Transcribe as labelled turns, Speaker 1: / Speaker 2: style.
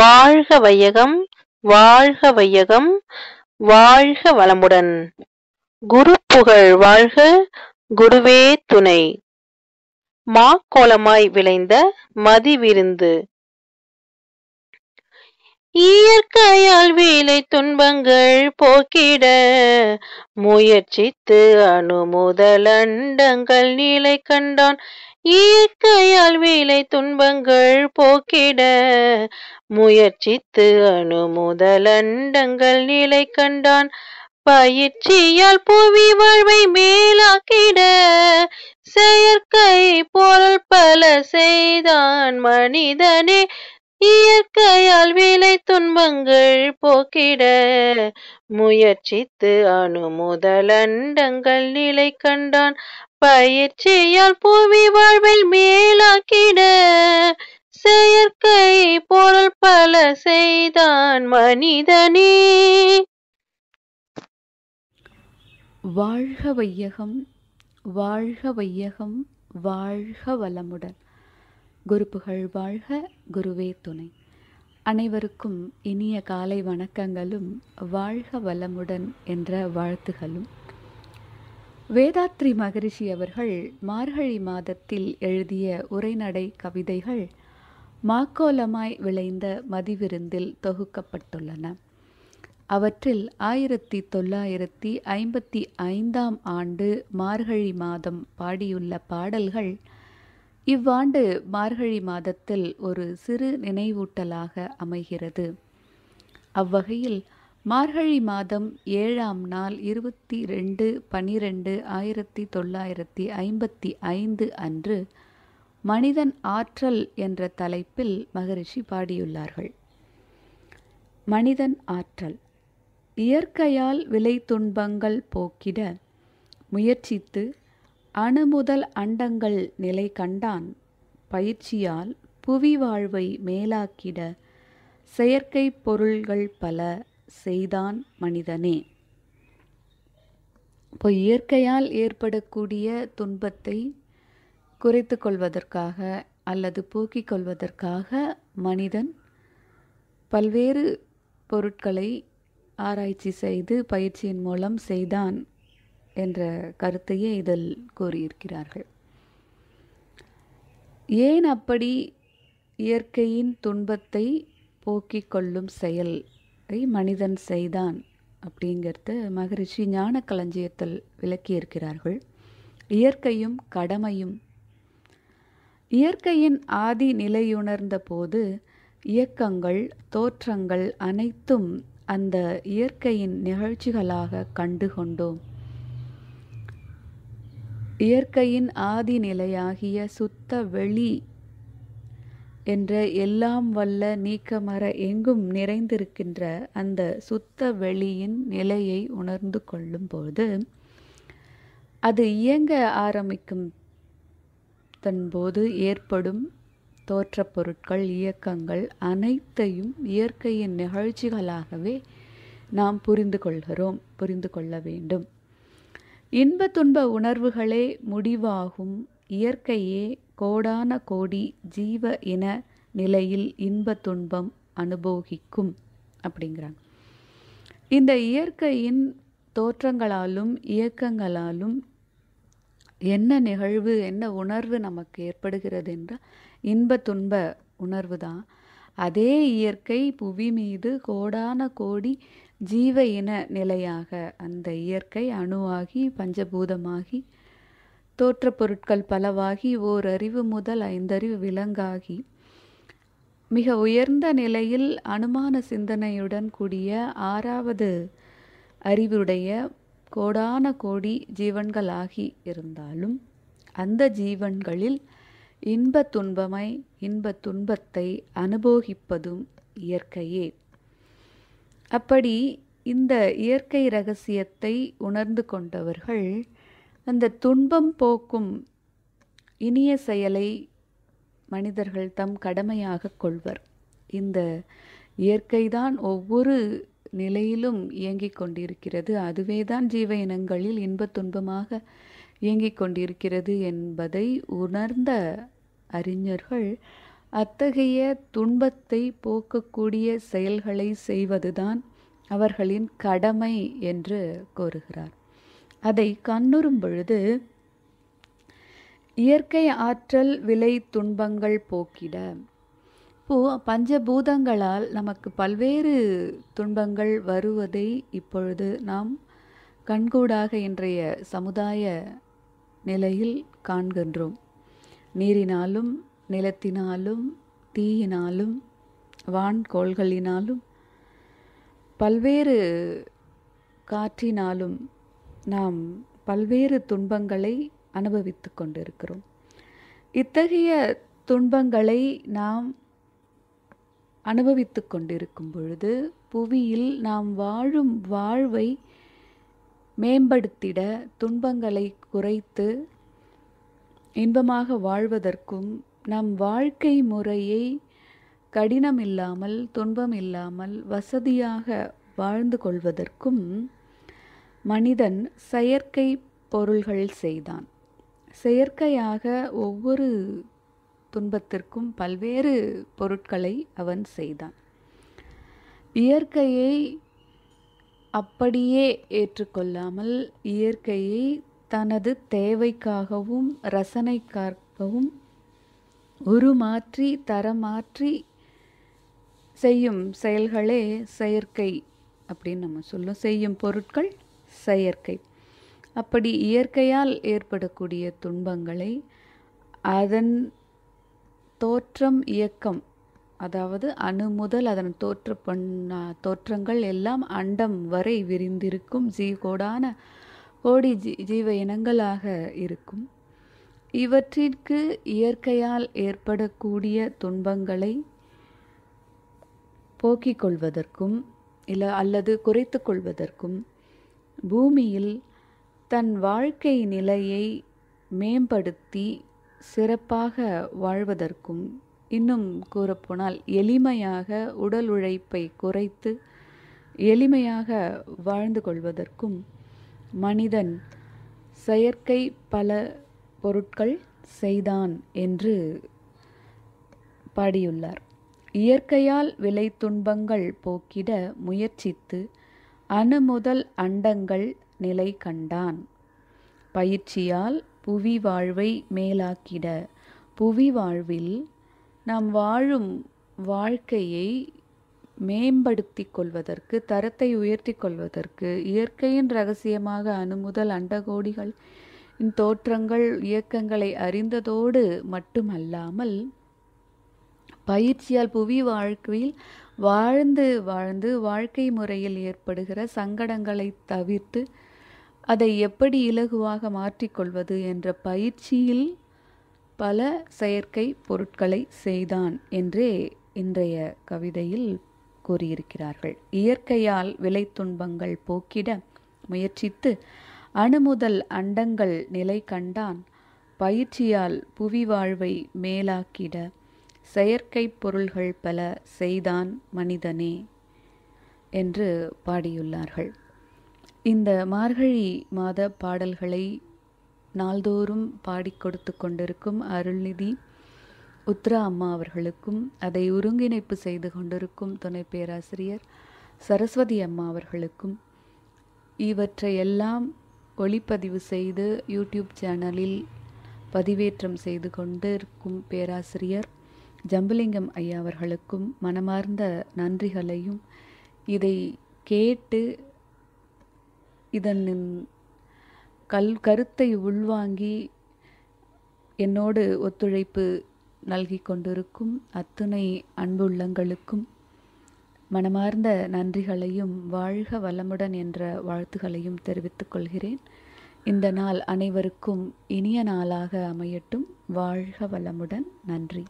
Speaker 1: வாழ்க வையகம் வாழ்க வையகம் வாழ்க வளமுடன் குரு புகழ் வாழ்க குருவே துணை மாக்கோலமாய் விளைந்த மதி விருந்து இயற்கையால் வேலை துன்பங்கள் போக்கிட முயற்சித்து அணுமுதல் அண்டங்கள் நீலை கண்டான் இயற்கையால் வேலை துன்பங்கள் போக்கிட முயற்சித்து அணுமுதல் அண்டங்கள் நீலை கண்டான் பயிற்சியால் புவி வாழ்வை மேலாக்கிட செயற்கை பொருள் பல செய்தான் மனிதனே இயற்கையால் விளை துன்பங்கள் போக்கிட முயற்சித்து அண்டங்கள் நிலை கண்டான் பயிற்சியால் பூமி வாழ்வை மேலாக்கிட செயற்கை பொருள் பல செய்தான் மனிதனே வாழ்க
Speaker 2: வையகம் வாழ்க வையகம் வாழ்க வளமுடன் குருப்புகள் வாழ்க குருவே துணை அனைவருக்கும் இனிய காலை வணக்கங்களும் வாழ்க வளமுடன் என்ற வாழ்த்துகளும் வேதாத்ரி மகரிஷி அவர்கள் மார்கழி மாதத்தில் எழுதிய உரைநடை கவிதைகள் மாக்கோலமாய் விளைந்த மதிவிருந்தில் தொகுக்கப்பட்டுள்ளன அவற்றில் ஆயிரத்தி தொள்ளாயிரத்தி ஐம்பத்தி ஐந்தாம் ஆண்டு மார்கழி மாதம் பாடியுள்ள பாடல்கள் இவ்வாண்டு மார்கழி மாதத்தில் ஒரு சிறு நினைவூட்டலாக அமைகிறது அவ்வகையில் மார்கழி மாதம் ஏழாம் நாள் இருபத்தி ரெண்டு பனிரெண்டு ஆயிரத்தி தொள்ளாயிரத்தி ஐம்பத்தி ஐந்து அன்று மனிதன் ஆற்றல் என்ற தலைப்பில் மகரிஷி பாடியுள்ளார்கள் மனிதன் ஆற்றல் இயற்கையால் விலை துன்பங்கள் போக்கிட முயற்சித்து அணுமுதல் அண்டங்கள் நிலை கண்டான் பயிற்சியால் புவி வாழ்வை மேலாக்கிட செயற்கை பொருள்கள் பல செய்தான் மனிதனே இப்போ இயற்கையால் ஏற்படக்கூடிய துன்பத்தை குறைத்து கொள்வதற்காக அல்லது போக்கிக் கொள்வதற்காக மனிதன் பல்வேறு பொருட்களை ஆராய்ச்சி செய்து பயிற்சியின் மூலம் செய்தான் என்ற கருத்தையே இதில் கூறியிருக்கிறார்கள் ஏன் அப்படி இயற்கையின் துன்பத்தை போக்கிக் கொள்ளும் செயலை மனிதன் செய்தான் அப்படிங்கிறத மகரிஷி ஞான களஞ்சியத்தில் விளக்கியிருக்கிறார்கள் இயற்கையும் கடமையும் இயற்கையின் ஆதி நிலையுணர்ந்த போது இயக்கங்கள் தோற்றங்கள் அனைத்தும் அந்த இயற்கையின் நிகழ்ச்சிகளாக கண்டு கொண்டோம் இயற்கையின் ஆதி நிலையாகிய சுத்த வெளி என்ற எல்லாம் வல்ல நீக்கமர எங்கும் நிறைந்திருக்கின்ற அந்த சுத்த வெளியின் நிலையை உணர்ந்து கொள்ளும்போது அது இயங்க ஆரம்பிக்கும் தன்போது ஏற்படும் தோற்ற பொருட்கள் இயக்கங்கள் அனைத்தையும் இயற்கையின் நிகழ்ச்சிகளாகவே நாம் புரிந்து கொள்கிறோம் புரிந்து கொள்ள வேண்டும் இன்ப துன்ப உணர்வுகளே முடிவாகும் இயற்கையே கோடான கோடி ஜீவ இன நிலையில் இன்ப துன்பம் அனுபவிக்கும் அப்படிங்கிறாங்க இந்த இயற்கையின் தோற்றங்களாலும் இயக்கங்களாலும் என்ன நிகழ்வு என்ன உணர்வு நமக்கு ஏற்படுகிறது என்றால் இன்ப துன்ப உணர்வு தான் அதே இயற்கை புவி மீது கோடான கோடி ஜீவ இன நிலையாக அந்த இயற்கை அணுவாகி பஞ்சபூதமாகி தோற்ற பொருட்கள் பலவாகி ஓர் அறிவு முதல் ஐந்தறிவு விலங்காகி மிக உயர்ந்த நிலையில் அனுமான சிந்தனையுடன் கூடிய ஆறாவது அறிவுடைய கோடான கோடி ஜீவன்களாகி இருந்தாலும் அந்த ஜீவன்களில் இன்ப துன்பமை இன்ப துன்பத்தை அனுபவிப்பதும் இயற்கையே அப்படி இந்த இயற்கை ரகசியத்தை உணர்ந்து கொண்டவர்கள் அந்த துன்பம் போக்கும் இனிய செயலை மனிதர்கள் தம் கடமையாக கொள்வர் இந்த இயற்கைதான் ஒவ்வொரு நிலையிலும் இயங்கிக் கொண்டிருக்கிறது அதுவே தான் ஜீவ இனங்களில் இன்பத் துன்பமாக இயங்கிக் கொண்டிருக்கிறது என்பதை உணர்ந்த அறிஞர்கள் அத்தகைய துன்பத்தை போக்கக்கூடிய செயல்களை செய்வதுதான் அவர்களின் கடமை என்று கோருகிறார் அதை கண்ணுறும் பொழுது இயற்கை ஆற்றல் விலை துன்பங்கள் போக்கிட இப்போ பஞ்சபூதங்களால் நமக்கு பல்வேறு துன்பங்கள் வருவதை இப்பொழுது நாம் கண்கூடாக இன்றைய சமுதாய நிலையில் காண்கின்றோம் நீரினாலும் நிலத்தினாலும் தீயினாலும் வான்கோள்களினாலும் பல்வேறு காற்றினாலும் நாம் பல்வேறு துன்பங்களை அனுபவித்து கொண்டிருக்கிறோம் இத்தகைய துன்பங்களை நாம் அனுபவித்து கொண்டிருக்கும் பொழுது புவியில் நாம் வாழும் வாழ்வை மேம்படுத்திட துன்பங்களை குறைத்து இன்பமாக வாழ்வதற்கும் நம் வாழ்க்கை முறையை கடினம் இல்லாமல் துன்பம் இல்லாமல் வசதியாக வாழ்ந்து கொள்வதற்கும் மனிதன் செயற்கை பொருள்கள் செய்தான் செயற்கையாக ஒவ்வொரு துன்பத்திற்கும் பல்வேறு பொருட்களை அவன் செய்தான் இயற்கையை அப்படியே ஏற்றுக்கொள்ளாமல் இயற்கையை தனது தேவைக்காகவும் ரசனைக்காகவும் உருமாற்றி தரமாற்றி செய்யும் செயல்களே செயற்கை அப்படின்னு நம்ம சொல்லும் செய்யும் பொருட்கள் செயற்கை அப்படி இயற்கையால் ஏற்படக்கூடிய துன்பங்களை அதன் தோற்றம் இயக்கம் அதாவது அணு முதல் அதன் தோற்ற பண்ண தோற்றங்கள் எல்லாம் அண்டம் வரை விரிந்திருக்கும் ஜீ கோடான கோடி ஜீ ஜீவ இனங்களாக இருக்கும் இவற்றிற்கு இயற்கையால் ஏற்படக்கூடிய துன்பங்களை போக்கிக் கொள்வதற்கும் இல்லை அல்லது குறைத்து கொள்வதற்கும் பூமியில் தன் வாழ்க்கை நிலையை மேம்படுத்தி சிறப்பாக வாழ்வதற்கும் இன்னும் கூறப்போனால் எளிமையாக உடல் உழைப்பை குறைத்து எளிமையாக வாழ்ந்து கொள்வதற்கும் மனிதன் செயற்கை பல பொருட்கள் செய்தான் என்று பாடியுள்ளார் இயற்கையால் விலை துன்பங்கள் போக்கிட முயற்சித்து அணு முதல் அண்டங்கள் நிலை கண்டான் பயிற்சியால் புவி வாழ்வை மேலாக்கிட புவி வாழ்வில் நாம் வாழும் வாழ்க்கையை மேம்படுத்தி கொள்வதற்கு தரத்தை உயர்த்தி கொள்வதற்கு இயற்கையின் ரகசியமாக அணுமுதல் அண்டகோடிகள் தோற்றங்கள் இயக்கங்களை அறிந்ததோடு மட்டுமல்லாமல் பயிற்சியால் புவி வாழ்க்கையில் வாழ்ந்து வாழ்ந்து வாழ்க்கை முறையில் ஏற்படுகிற சங்கடங்களை தவிர்த்து அதை எப்படி இலகுவாக மாற்றிக்கொள்வது என்ற பயிற்சியில் பல செயற்கை பொருட்களை செய்தான் என்றே இன்றைய கவிதையில் கூறியிருக்கிறார்கள் இயற்கையால் விலை துன்பங்கள் போக்கிட முயற்சித்து அணுமுதல் அண்டங்கள் நிலை கண்டான் பயிற்சியால் புவி வாழ்வை மேலாக்கிட செயற்கை பொருள்கள் பல செய்தான் மனிதனே என்று பாடியுள்ளார்கள் இந்த மார்கழி மாத பாடல்களை நாள்தோறும் பாடி கொடுத்து கொண்டிருக்கும் அருள்நிதி உத்ரா அம்மா அவர்களுக்கும் அதை ஒருங்கிணைப்பு செய்து கொண்டிருக்கும் துணை பேராசிரியர் சரஸ்வதி அம்மா அவர்களுக்கும் இவற்றையெல்லாம் ஒளிப்பதிவு செய்து யூடியூப் சேனலில் பதிவேற்றம் செய்து கொண்டு இருக்கும் பேராசிரியர் ஜம்புலிங்கம் ஐயா அவர்களுக்கும் மனமார்ந்த நன்றிகளையும் இதை கேட்டு இதன் கல் கருத்தை உள்வாங்கி என்னோடு ஒத்துழைப்பு நல்கி கொண்டிருக்கும் அத்துணை அன்புள்ளங்களுக்கும் மனமார்ந்த நன்றிகளையும் வாழ்க வளமுடன் என்ற வாழ்த்துகளையும் தெரிவித்துக் கொள்கிறேன் இந்த நாள் அனைவருக்கும் இனிய நாளாக அமையட்டும் வாழ்க வளமுடன் நன்றி